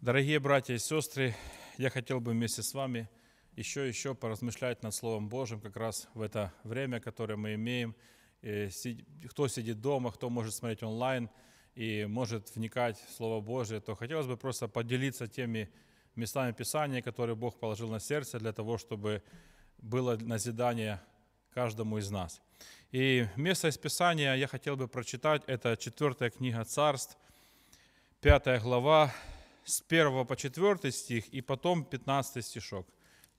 Дорогие братья и сестры, я хотел бы вместе с вами еще и еще поразмышлять над Словом Божьим как раз в это время, которое мы имеем. Кто сидит дома, кто может смотреть онлайн и может вникать в Слово Божье, то хотелось бы просто поделиться теми местами Писания, которые Бог положил на сердце для того, чтобы было назидание каждому из нас. И место из Писания я хотел бы прочитать, это четвертая книга Царств, пятая глава, с 1 по 4 стих и потом 15 стишок.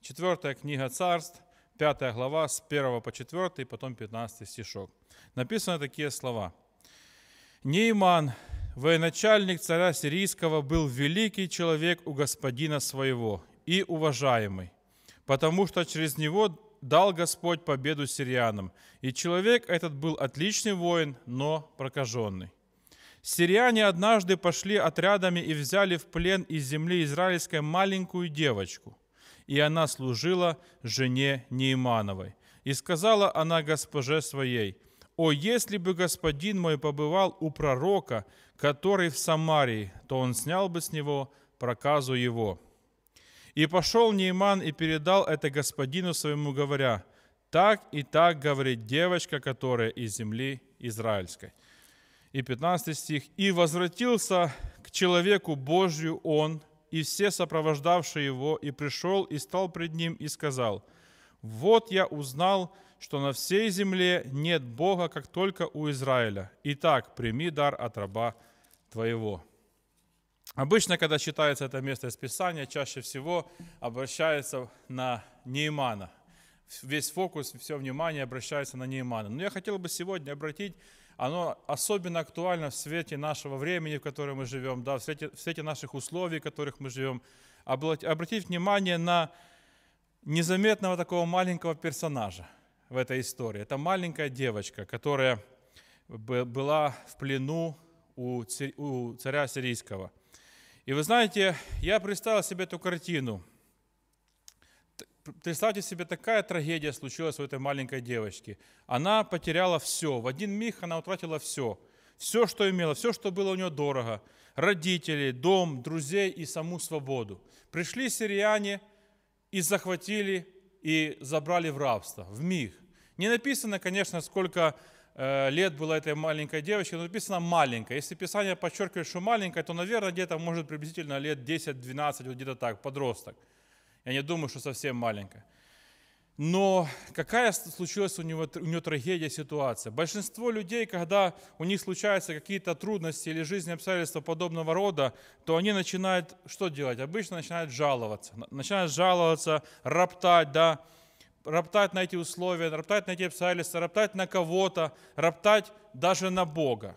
Четвертая книга царств, 5 глава, с 1 по 4 и потом 15 стишок. Написаны такие слова. «Нейман, военачальник царя сирийского, был великий человек у господина своего и уважаемый, потому что через него дал Господь победу сирианам, и человек этот был отличный воин, но прокаженный. Сириане однажды пошли отрядами и взяли в плен из земли израильской маленькую девочку, и она служила жене Неймановой. И сказала она госпоже своей, «О, если бы господин мой побывал у пророка, который в Самарии, то он снял бы с него проказу его». И пошел Нейман и передал это господину своему, говоря, «Так и так говорит девочка, которая из земли израильской» и 15 стих. «И возвратился к человеку Божью он, и все сопровождавшие его, и пришел, и стал пред ним, и сказал, «Вот я узнал, что на всей земле нет Бога, как только у Израиля. Итак, прими дар от раба твоего». Обычно, когда читается это место из Писания, чаще всего обращается на Неймана. Весь фокус, все внимание обращается на Неймана. Но я хотел бы сегодня обратить оно особенно актуально в свете нашего времени, в котором мы живем, да, в, свете, в свете наших условий, в которых мы живем. Обратить внимание на незаметного такого маленького персонажа в этой истории. Это маленькая девочка, которая была в плену у царя сирийского. И вы знаете, я представил себе эту картину – представьте себе, такая трагедия случилась у этой маленькой девочки. Она потеряла все. В один миг она утратила все. Все, что имела, все, что было у нее дорого. родители, дом, друзей и саму свободу. Пришли сириане и захватили, и забрали в рабство, в миг. Не написано, конечно, сколько э, лет было этой маленькой девочке, но написано маленькая. Если Писание подчеркивает, что маленькая, то, наверное, где-то может приблизительно лет 10-12, вот где-то так, подросток. Я не думаю, что совсем маленькая. Но какая случилась у него, у него трагедия, ситуация? Большинство людей, когда у них случаются какие-то трудности или жизненные обстоятельства подобного рода, то они начинают что делать? Обычно начинают жаловаться. Начинают жаловаться, роптать, да, роптать на эти условия, роптать на эти обстоятельства, роптать на кого-то, роптать даже на Бога.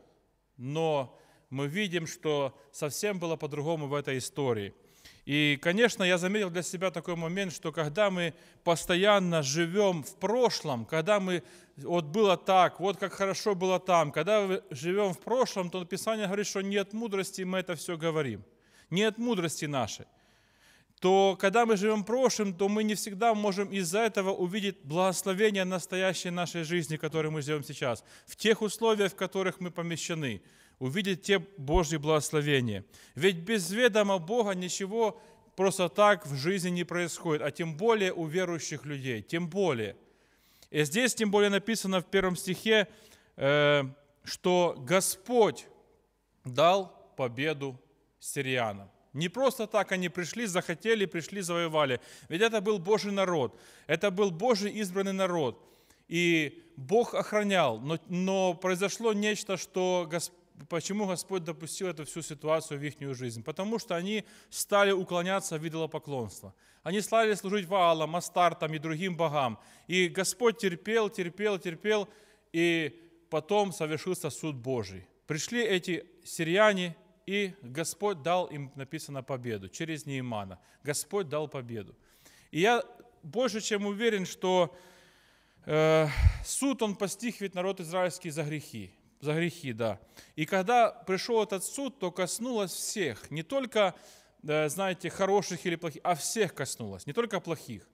Но мы видим, что совсем было по-другому в этой истории – и, конечно, я заметил для себя такой момент, что когда мы постоянно живем в прошлом, когда мы вот было так, вот как хорошо было там, когда мы живем в прошлом, то Писание говорит, что нет мудрости, мы это все говорим. Нет мудрости нашей то когда мы живем прошлым, то мы не всегда можем из-за этого увидеть благословение настоящей нашей жизни, которую мы живем сейчас, в тех условиях, в которых мы помещены увидят те Божьи благословения. Ведь без ведома Бога ничего просто так в жизни не происходит, а тем более у верующих людей, тем более. И здесь тем более написано в первом стихе, э, что Господь дал победу сирианам. Не просто так они пришли, захотели, пришли, завоевали. Ведь это был Божий народ. Это был Божий избранный народ. И Бог охранял. Но, но произошло нечто, что Господь почему Господь допустил эту всю ситуацию в их жизнь. Потому что они стали уклоняться от идолопоклонства. Они стали служить Ваалам, Астартам и другим богам. И Господь терпел, терпел, терпел, и потом совершился суд Божий. Пришли эти сирияне, и Господь дал им, написано, победу через Неймана. Господь дал победу. И я больше чем уверен, что э, суд он постиг ведь народ израильский за грехи за грехи, да. И когда пришел этот суд, то коснулось всех, не только, э, знаете, хороших или плохих, а всех коснулось, не только плохих.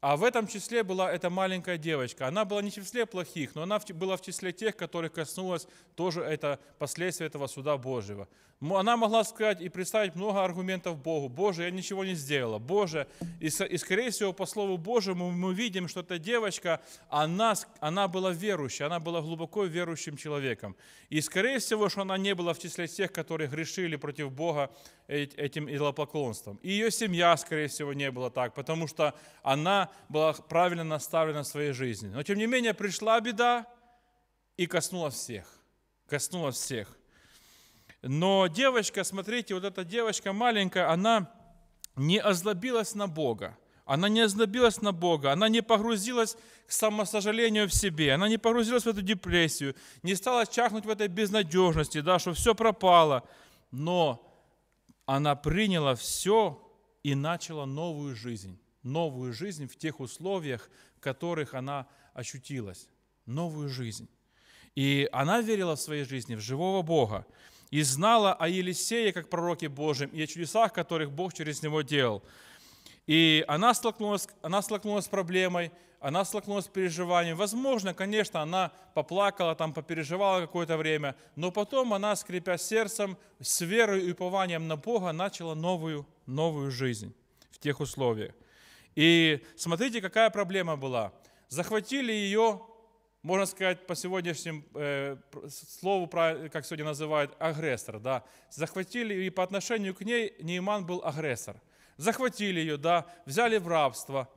А в этом числе была эта маленькая девочка. Она была не в числе плохих, но она была в числе тех, которых коснулось тоже это последствия этого суда Божьего. Она могла сказать и представить много аргументов Богу. Боже, я ничего не сделала. Боже, и, скорее всего по слову Божьему мы видим, что эта девочка, она, она была верующей, она была глубоко верующим человеком. И скорее всего, что она не была в числе тех, которые грешили против Бога э, этим идолопоклонством. И ее семья, скорее всего, не была так, потому что она была правильно наставлена в своей жизни. Но тем не менее пришла беда и коснулась всех. Коснулась всех. Но девочка, смотрите, вот эта девочка маленькая, она не озлобилась на Бога. Она не озлобилась на Бога, она не погрузилась к самосожалению в себе, она не погрузилась в эту депрессию, не стала чахнуть в этой безнадежности, да, что все пропало. Но она приняла все и начала новую жизнь новую жизнь в тех условиях, в которых она ощутилась. Новую жизнь. И она верила в своей жизни в живого Бога и знала о Елисее как пророке Божьем и о чудесах, которых Бог через него делал. И она столкнулась, она столкнулась с проблемой, она столкнулась с переживанием. Возможно, конечно, она поплакала, там попереживала какое-то время, но потом она, скрипя сердцем, с верой и упованием на Бога, начала новую, новую жизнь в тех условиях. И смотрите, какая проблема была. Захватили ее, можно сказать, по сегодняшнему э, слову, как сегодня называют, агрессор. Да? Захватили, и по отношению к ней Нейман был агрессор. Захватили ее, да, взяли в рабство.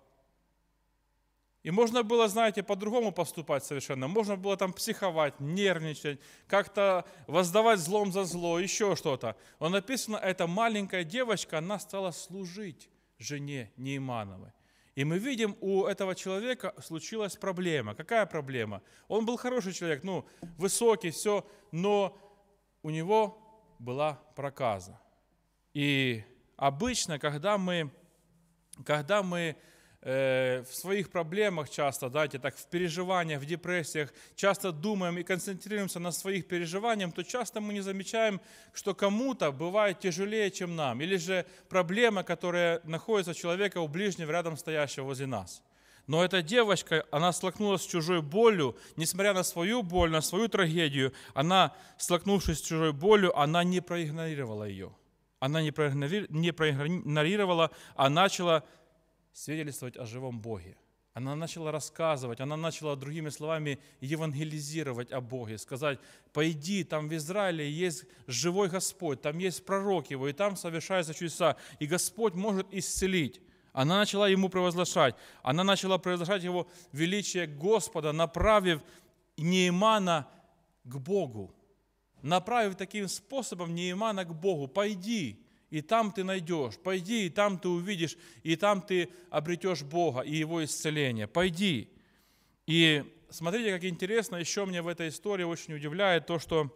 И можно было, знаете, по-другому поступать совершенно. Можно было там психовать, нервничать, как-то воздавать злом за зло, еще что-то. Но написано, эта маленькая девочка, она стала служить жене Неймановой. И мы видим, у этого человека случилась проблема. Какая проблема? Он был хороший человек, ну, высокий, все, но у него была проказа. И обычно, когда мы, когда мы Э, в своих проблемах часто, дайте так, в переживаниях, в депрессиях, часто думаем и концентрируемся на своих переживаниях, то часто мы не замечаем, что кому-то бывает тяжелее, чем нам, или же проблема, которая находится у человека, у ближнего, рядом стоящего возле нас. Но эта девочка, она столкнулась с чужой болью, несмотря на свою боль, на свою трагедию, она, столкнувшись с чужой болью, она не проигнорировала ее. Она не проигнорировала, а начала свидетельствовать о живом Боге. Она начала рассказывать, она начала другими словами евангелизировать о Боге, сказать, пойди, там в Израиле есть живой Господь, там есть пророк его, и там совершаются чудеса, и Господь может исцелить. Она начала ему провозглашать, она начала провозглашать его величие Господа, направив Неимана к Богу, направив таким способом Неимана к Богу, пойди, и там ты найдешь. Пойди, и там ты увидишь, и там ты обретешь Бога и Его исцеление. Пойди. И смотрите, как интересно, еще мне в этой истории очень удивляет то, что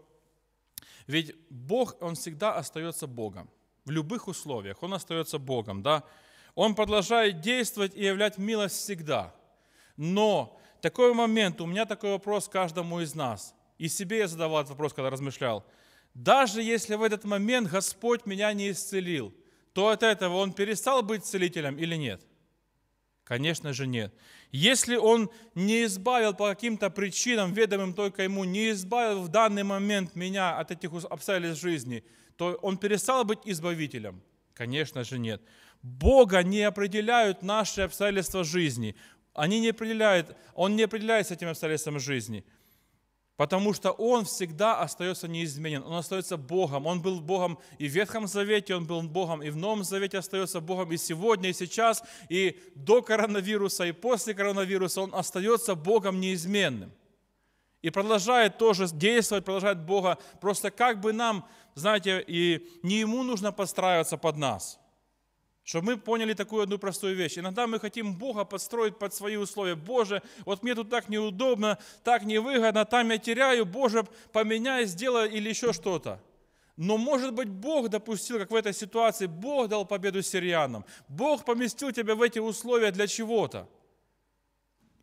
ведь Бог, Он всегда остается Богом. В любых условиях Он остается Богом, да? Он продолжает действовать и являть милость всегда. Но такой момент, у меня такой вопрос каждому из нас. И себе я задавал этот вопрос, когда размышлял – даже если в этот момент Господь меня не исцелил, то от этого он перестал быть целителем или нет? Конечно же нет. Если он не избавил по каким-то причинам, ведомым только ему, не избавил в данный момент меня от этих обстоятельств жизни, то он перестал быть избавителем? Конечно же нет. Бога не определяют наши обстоятельства жизни. Они не определяют, он не определяет с этим обстоятельством жизни – Потому что Он всегда остается неизменен, Он остается Богом. Он был Богом и в Ветхом Завете, Он был Богом и в Новом Завете остается Богом и сегодня, и сейчас, и до коронавируса, и после коронавируса Он остается Богом неизменным. И продолжает тоже действовать, продолжает Бога. Просто как бы нам, знаете, и не Ему нужно подстраиваться под нас – чтобы мы поняли такую одну простую вещь. Иногда мы хотим Бога подстроить под свои условия. Боже, вот мне тут так неудобно, так невыгодно, там я теряю, Боже, поменяй, сделай или еще что-то. Но, может быть, Бог допустил, как в этой ситуации, Бог дал победу сирианам. Бог поместил тебя в эти условия для чего-то.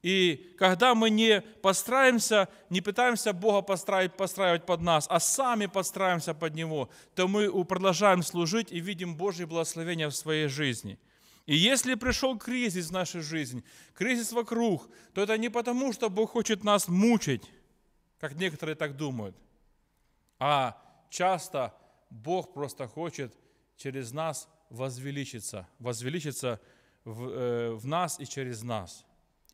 И когда мы не постараемся, не пытаемся Бога постраивать, постраивать под нас, а сами подстраиваемся под Него, то мы продолжаем служить и видим Божье благословение в своей жизни. И если пришел кризис в нашу жизнь, кризис вокруг, то это не потому, что Бог хочет нас мучить, как некоторые так думают, а часто Бог просто хочет через нас возвеличиться, возвеличиться в, э, в нас и через нас.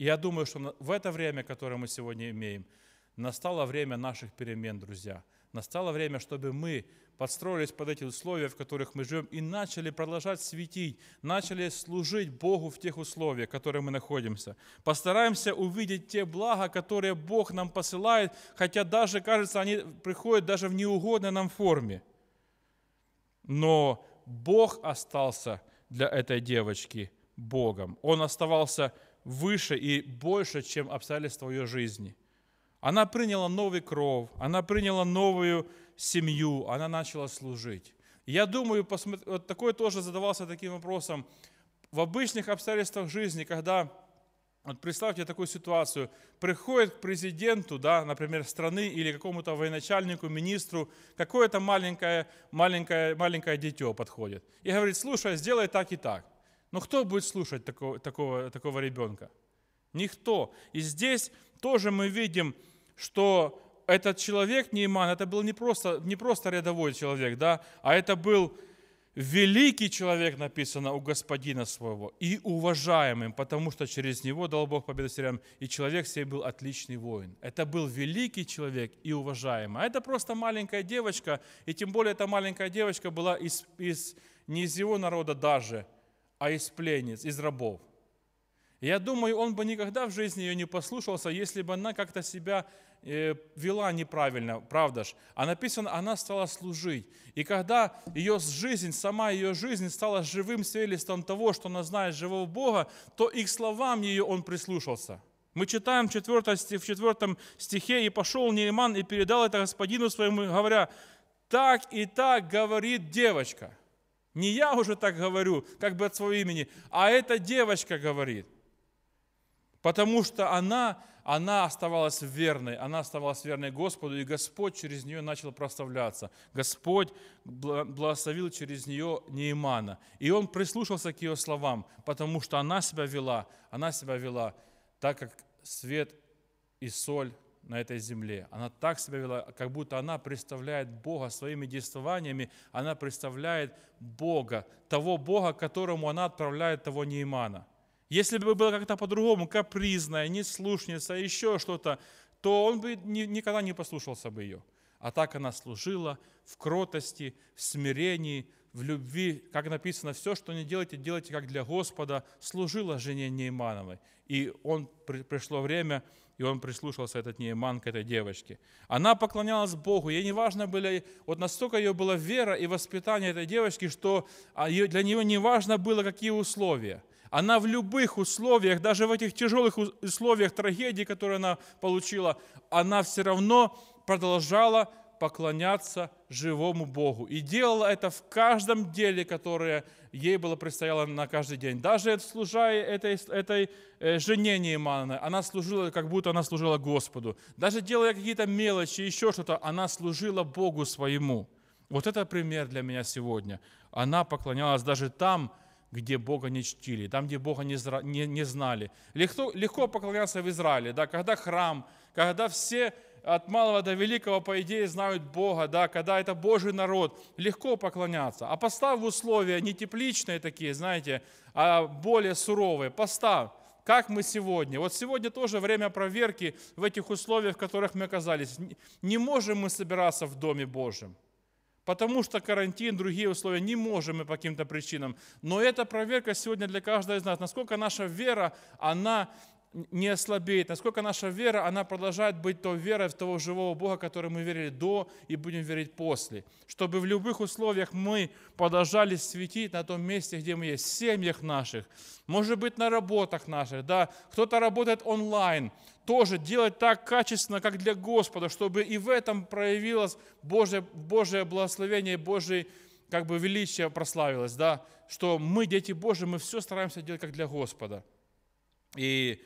И я думаю, что в это время, которое мы сегодня имеем, настало время наших перемен, друзья. Настало время, чтобы мы подстроились под эти условия, в которых мы живем, и начали продолжать светить, начали служить Богу в тех условиях, в которых мы находимся. Постараемся увидеть те блага, которые Бог нам посылает, хотя даже, кажется, они приходят даже в неугодной нам форме. Но Бог остался для этой девочки Богом. Он оставался Богом выше и больше, чем обстоятельства ее жизни. Она приняла новый кров, она приняла новую семью, она начала служить. Я думаю, посмотри, вот такой тоже задавался таким вопросом. В обычных обстоятельствах жизни, когда, вот представьте такую ситуацию, приходит к президенту, да, например, страны или какому-то военачальнику, министру, какое-то маленькое, маленькое, маленькое дитё подходит и говорит, слушай, сделай так и так. Но ну, кто будет слушать такого, такого, такого ребенка? Никто. И здесь тоже мы видим, что этот человек Нейман, это был не просто, не просто рядовой человек, да, а это был великий человек, написано, у господина своего, и уважаемым, потому что через него дал Бог победу сирям, и человек себе был отличный воин. Это был великий человек и уважаемый. А это просто маленькая девочка, и тем более эта маленькая девочка была из, из не из его народа даже – а из пленниц, из рабов. Я думаю, он бы никогда в жизни ее не послушался, если бы она как-то себя э, вела неправильно, правда ж? А написано, она стала служить. И когда ее жизнь, сама ее жизнь стала живым свидетельством того, что она знает живого Бога, то их словам ее он прислушался. Мы читаем в 4 стихе, «И пошел Нейман и передал это господину своему, говоря, так и так говорит девочка». Не я уже так говорю, как бы от своего имени, а эта девочка говорит. Потому что она, она оставалась верной, она оставалась верной Господу, и Господь через нее начал проставляться, Господь благословил через нее Неимана. И он прислушался к ее словам, потому что она себя вела, она себя вела так, как свет и соль на этой земле. Она так себя вела, как будто она представляет Бога своими действованиями, она представляет Бога, того Бога, которому она отправляет того Неймана. Если бы было как-то по-другому, капризная, неслушница, еще что-то, то он бы никогда не послушался бы ее. А так она служила в кротости, в смирении, в любви, как написано, все, что не делаете, делайте как для Господа, служила жене Неймановой. И он, пришло время, и он прислушался, этот Нейман, к этой девочке. Она поклонялась Богу, ей не важно было, вот настолько ее была вера и воспитание этой девочки, что а, для нее не важно было, какие условия. Она в любых условиях, даже в этих тяжелых условиях трагедии, которые она получила, она все равно продолжала поклоняться живому Богу. И делала это в каждом деле, которое ей было предстояло на каждый день. Даже служа этой, этой э, жене Нейманы, она служила, как будто она служила Господу. Даже делая какие-то мелочи, еще что-то, она служила Богу своему. Вот это пример для меня сегодня. Она поклонялась даже там, где Бога не чтили, там, где Бога не, не, не знали. Легко, легко поклоняться в Израиле, да, когда храм, когда все от малого до великого, по идее, знают Бога, да, когда это Божий народ, легко поклоняться. А поставь условия не тепличные такие, знаете, а более суровые. Поставь, как мы сегодня. Вот сегодня тоже время проверки в этих условиях, в которых мы оказались. Не можем мы собираться в Доме Божьем. Потому что карантин, другие условия, не можем мы по каким-то причинам. Но эта проверка сегодня для каждого из нас, насколько наша вера, она не ослабеет, насколько наша вера, она продолжает быть той верой в того живого Бога, который мы верили до и будем верить после. Чтобы в любых условиях мы продолжали светить на том месте, где мы есть, в семьях наших, может быть, на работах наших, да, кто-то работает онлайн, тоже делать так качественно, как для Господа, чтобы и в этом проявилось Божье, Божье благословение, Божье как бы величие прославилось, да, что мы, дети Божьи, мы все стараемся делать как для Господа. И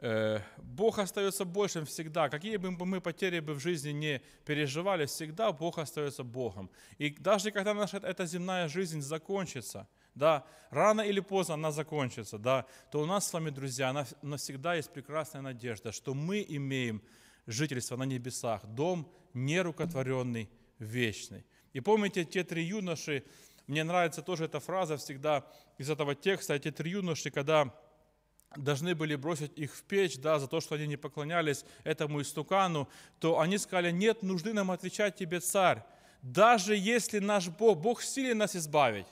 Э, Бог остается большим всегда. Какие бы мы потери бы в жизни не переживали, всегда Бог остается Богом. И даже когда наша эта земная жизнь закончится, да, рано или поздно она закончится, да, то у нас с вами, друзья, навсегда есть прекрасная надежда, что мы имеем жительство на небесах, дом нерукотворенный, вечный. И помните те три юноши, мне нравится тоже эта фраза всегда из этого текста, эти три юноши, когда должны были бросить их в печь, да, за то, что они не поклонялись этому истукану, то они сказали, нет нужды нам отвечать тебе, царь, даже если наш Бог, Бог силен нас избавить,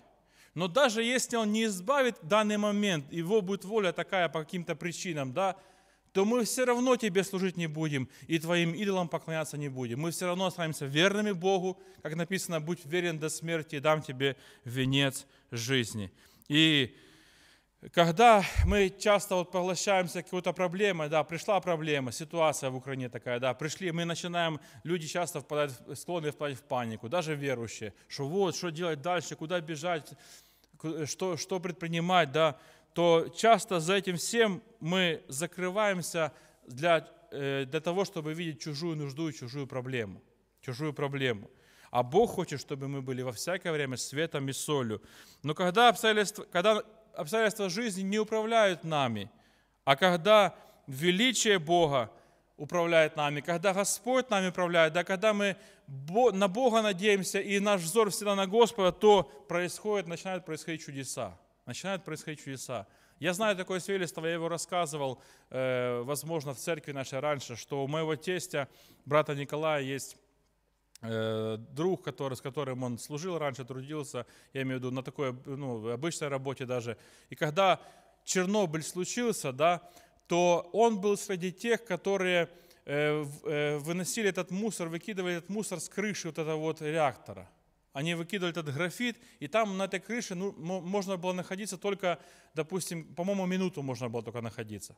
но даже если Он не избавит в данный момент, Его будет воля такая по каким-то причинам, да, то мы все равно Тебе служить не будем и Твоим идолам поклоняться не будем. Мы все равно останемся верными Богу, как написано, будь верен до смерти, и дам Тебе венец жизни. И когда мы часто вот поглощаемся какой-то проблемой, да, пришла проблема, ситуация в Украине такая, да, пришли, мы начинаем, люди часто впадают, склонны впадать в панику, даже верующие, что вот, что делать дальше, куда бежать, э, что, что предпринимать, да, то часто за этим всем мы закрываемся для, э, для того, чтобы видеть чужую нужду и чужую проблему, чужую проблему. А Бог хочет, чтобы мы были во всякое время светом и солью. Но когда обстоятельства, когда обстоятельства жизни не управляют нами. А когда величие Бога управляет нами, когда Господь нами управляет, да, когда мы на Бога надеемся и наш взор всегда на Господа, то происходит, начинают происходить чудеса. Начинают происходить чудеса. Я знаю такое свидетельство, я его рассказывал, э, возможно, в церкви нашей раньше, что у моего тестя, брата Николая, есть Э, друг, который, с которым он служил раньше, трудился, я имею в виду на такой ну, обычной работе даже. И когда Чернобыль случился, да, то он был среди тех, которые э, э, выносили этот мусор, выкидывали этот мусор с крыши вот этого вот реактора. Они выкидывали этот графит, и там на этой крыше ну, можно было находиться только, допустим, по-моему, минуту можно было только находиться.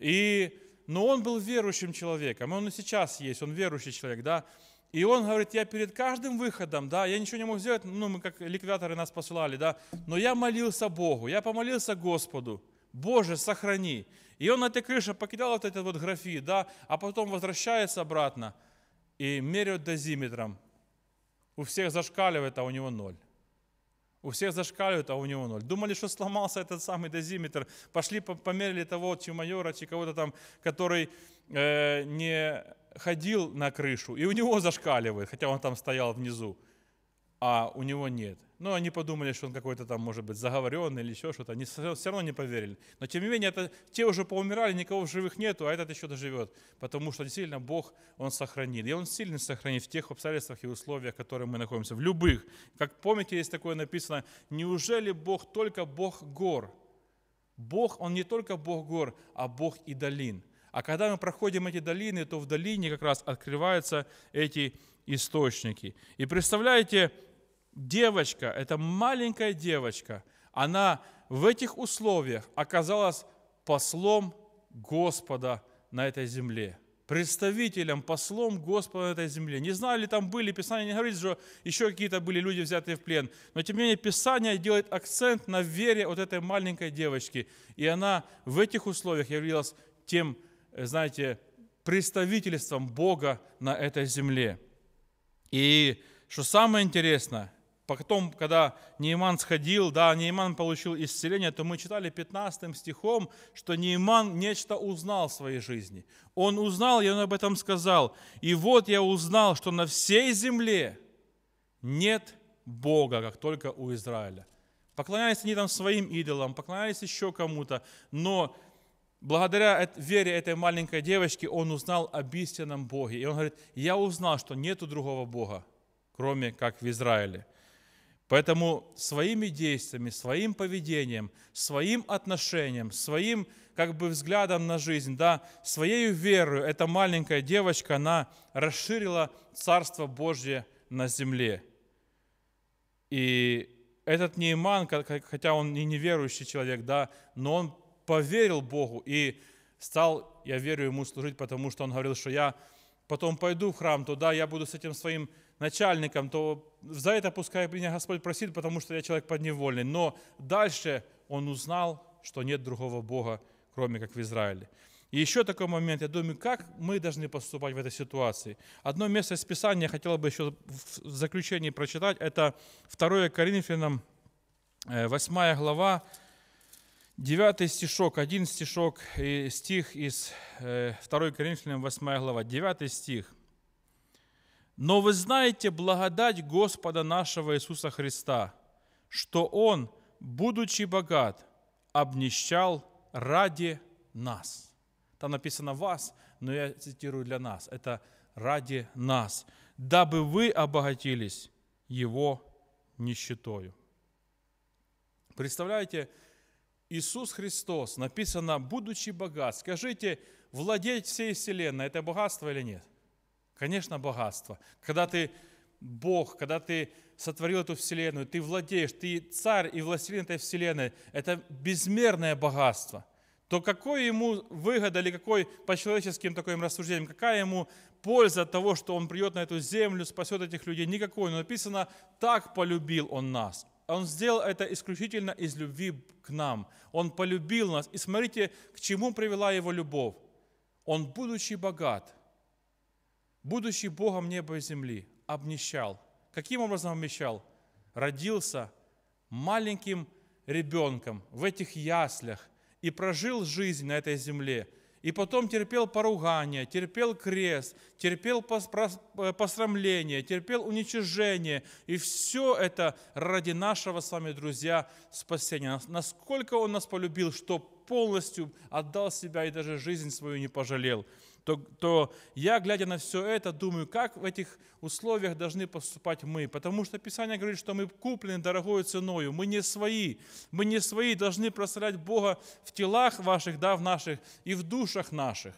И, но он был верующим человеком, он и сейчас есть, он верующий человек, да, и он говорит, я перед каждым выходом, да, я ничего не мог сделать, ну, мы как ликвидаторы нас посылали, да, но я молился Богу, я помолился Господу, Боже, сохрани. И он на этой крыше покидал вот этот вот графит, да, а потом возвращается обратно и меряет дозиметром. У всех зашкаливает, а у него ноль. У всех зашкаливает, а у него ноль. Думали, что сломался этот самый дозиметр. Пошли, померили того чумайора, чи кого-то там, который э, не ходил на крышу. И у него зашкаливает, хотя он там стоял внизу. А у него нет. Но они подумали, что он какой-то там, может быть, заговоренный или еще что-то. Они все равно не поверили. Но тем не менее, это, те уже поумирали, никого в живых нету, а этот еще доживет. Потому что действительно Бог, Он сохранил, И Он сильно сохранит в тех обстоятельствах и условиях, в которых мы находимся. В любых. Как помните, есть такое написано, неужели Бог только Бог гор? Бог, Он не только Бог гор, а Бог и долин. А когда мы проходим эти долины, то в долине как раз открываются эти источники. И представляете, девочка, эта маленькая девочка, она в этих условиях оказалась послом Господа на этой земле представителем, послом Господа на этой земле. Не знаю, ли там были, Писание не говорит, что еще какие-то были люди, взятые в плен. Но тем не менее, Писание делает акцент на вере вот этой маленькой девочки. И она в этих условиях являлась тем, э, знаете, представительством Бога на этой земле. И что самое интересное, Потом, когда Нейман сходил, да, Нейман получил исцеление, то мы читали 15 стихом, что Нейман нечто узнал в своей жизни. Он узнал, и он об этом сказал. И вот я узнал, что на всей земле нет Бога, как только у Израиля. Поклонялись они там своим идолам, поклонялись еще кому-то, но благодаря вере этой маленькой девочки он узнал об истинном Боге. И он говорит, я узнал, что нету другого Бога, кроме как в Израиле. Поэтому своими действиями, своим поведением, своим отношением, своим как бы взглядом на жизнь, да, своей верою эта маленькая девочка, она расширила Царство Божье на земле. И этот Нейман, хотя он и неверующий человек, да, но он поверил Богу и стал, я верю, ему служить, потому что он говорил, что я потом пойду в храм туда, я буду с этим своим начальником, то за это пускай меня Господь просит, потому что я человек подневольный. Но дальше он узнал, что нет другого Бога, кроме как в Израиле. И еще такой момент, я думаю, как мы должны поступать в этой ситуации. Одно место из Писания я хотел бы еще в заключении прочитать, это 2 Коринфянам 8 э, глава, 9 стишок, 1 стишок и стих из 2 э, Коринфянам 8 глава, 9 стих. Но вы знаете благодать Господа нашего Иисуса Христа, что Он, будучи богат, обнищал ради нас. Там написано «вас», но я цитирую для нас. Это «ради нас», дабы вы обогатились Его нищетою. Представляете, Иисус Христос, написано, будучи богат. Скажите, владеть всей вселенной – это богатство или нет? – Конечно, богатство. Когда ты Бог, когда ты сотворил эту вселенную, ты владеешь, ты царь и властелин этой вселенной, это безмерное богатство, то какой ему выгода или какой по человеческим таким рассуждениям, какая ему польза от того, что он придет на эту землю, спасет этих людей? Никакой. Но написано, так полюбил он нас. Он сделал это исключительно из любви к нам. Он полюбил нас. И смотрите, к чему привела его любовь. Он, будучи богат – будучи Богом неба и земли, обнищал. Каким образом обнищал? Родился маленьким ребенком в этих яслях и прожил жизнь на этой земле. И потом терпел поругание, терпел крест, терпел э, посрамление, терпел уничижение. И все это ради нашего с вами, друзья, спасения. Насколько Он нас полюбил, что полностью отдал себя и даже жизнь свою не пожалел – то, то я, глядя на все это, думаю, как в этих условиях должны поступать мы. Потому что Писание говорит, что мы куплены дорогой ценою, мы не свои. Мы не свои, должны прославлять Бога в телах ваших, да, в наших и в душах наших.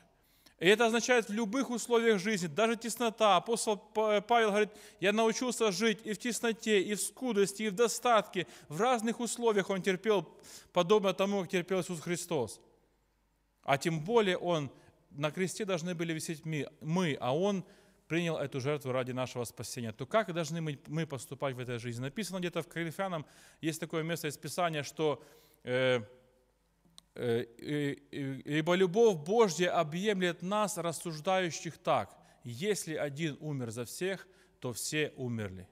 И это означает в любых условиях жизни, даже теснота. Апостол Павел говорит, я научился жить и в тесноте, и в скудости, и в достатке. В разных условиях он терпел, подобно тому, как терпел Иисус Христос. А тем более он на кресте должны были висеть мы, а Он принял эту жертву ради нашего спасения, то как должны мы поступать в этой жизни? Написано где-то в Коринфянам, есть такое место из Писания, что э, э «Ибо любовь Божья объемлет нас, рассуждающих так, если один умер за всех, то все умерли».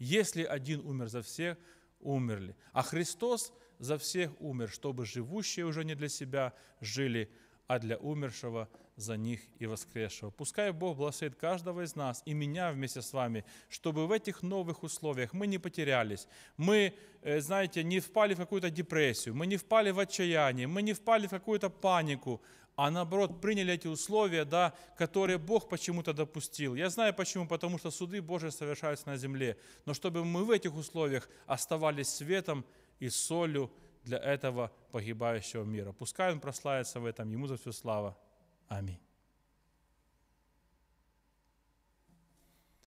Если один умер за всех, умерли. А Христос за всех умер, чтобы живущие уже не для себя жили а для умершего за них и воскресшего. Пускай Бог благословит каждого из нас и меня вместе с вами, чтобы в этих новых условиях мы не потерялись, мы, э, знаете, не впали в какую-то депрессию, мы не впали в отчаяние, мы не впали в какую-то панику, а наоборот приняли эти условия, да, которые Бог почему-то допустил. Я знаю почему, потому что суды Божии совершаются на земле, но чтобы мы в этих условиях оставались светом и солью, для этого погибающего мира. Пускай он прославится в этом, ему за всю слава. Аминь.